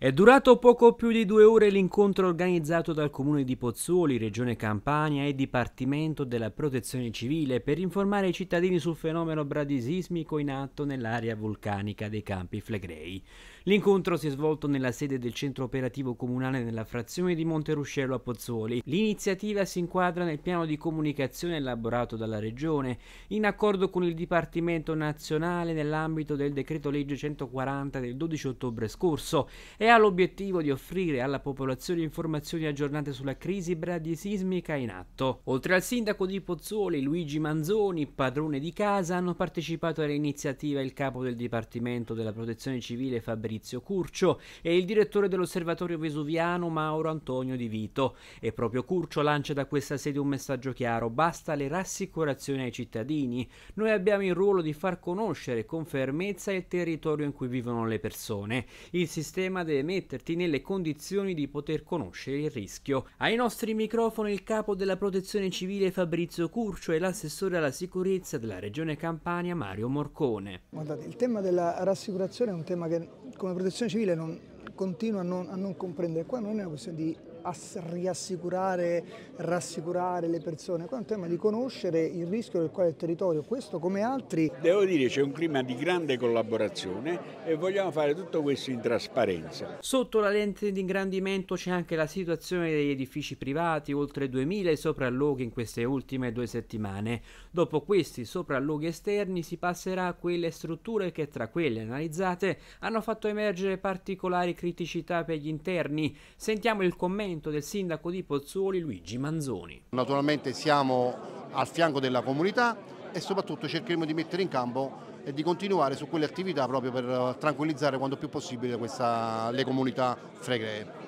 È durato poco più di due ore l'incontro organizzato dal Comune di Pozzuoli, Regione Campania e Dipartimento della Protezione Civile per informare i cittadini sul fenomeno bradisismico in atto nell'area vulcanica dei Campi Flegrei. L'incontro si è svolto nella sede del centro operativo comunale nella frazione di Monteruscello a Pozzuoli. L'iniziativa si inquadra nel piano di comunicazione elaborato dalla Regione in accordo con il Dipartimento Nazionale nell'ambito del decreto legge 140 del 12 ottobre scorso e ha l'obiettivo di offrire alla popolazione informazioni aggiornate sulla crisi bradisismica in atto. Oltre al sindaco di Pozzuoli, Luigi Manzoni, padrone di casa, hanno partecipato all'iniziativa il capo del Dipartimento della Protezione Civile Fabrizio Curcio e il direttore dell'Osservatorio Vesuviano Mauro Antonio Di Vito. E proprio Curcio lancia da questa sede un messaggio chiaro, basta le rassicurazioni ai cittadini. Noi abbiamo il ruolo di far conoscere con fermezza il territorio in cui vivono le persone. Il sistema delle deve metterti nelle condizioni di poter conoscere il rischio. Ai nostri microfoni il capo della protezione civile Fabrizio Curcio e l'assessore alla sicurezza della regione Campania Mario Morcone. Guardate, il tema della rassicurazione è un tema che come protezione civile non, continua a non, a non comprendere. Qua non è una questione di riassicurare, rassicurare le persone, qua è un tema di conoscere il rischio del quale il territorio, questo come altri. Devo dire c'è un clima di grande collaborazione e vogliamo fare tutto questo in trasparenza. Sotto la lente di ingrandimento c'è anche la situazione degli edifici privati, oltre 2000 sopralloghi in queste ultime due settimane. Dopo questi sopralloghi esterni si passerà a quelle strutture che tra quelle analizzate hanno fatto emergere particolari criticità per gli interni. Sentiamo il commento intervento del sindaco di Pozzuoli Luigi Manzoni. Naturalmente siamo al fianco della comunità e soprattutto cercheremo di mettere in campo e di continuare su quelle attività proprio per tranquillizzare quanto più possibile questa, le comunità fregree.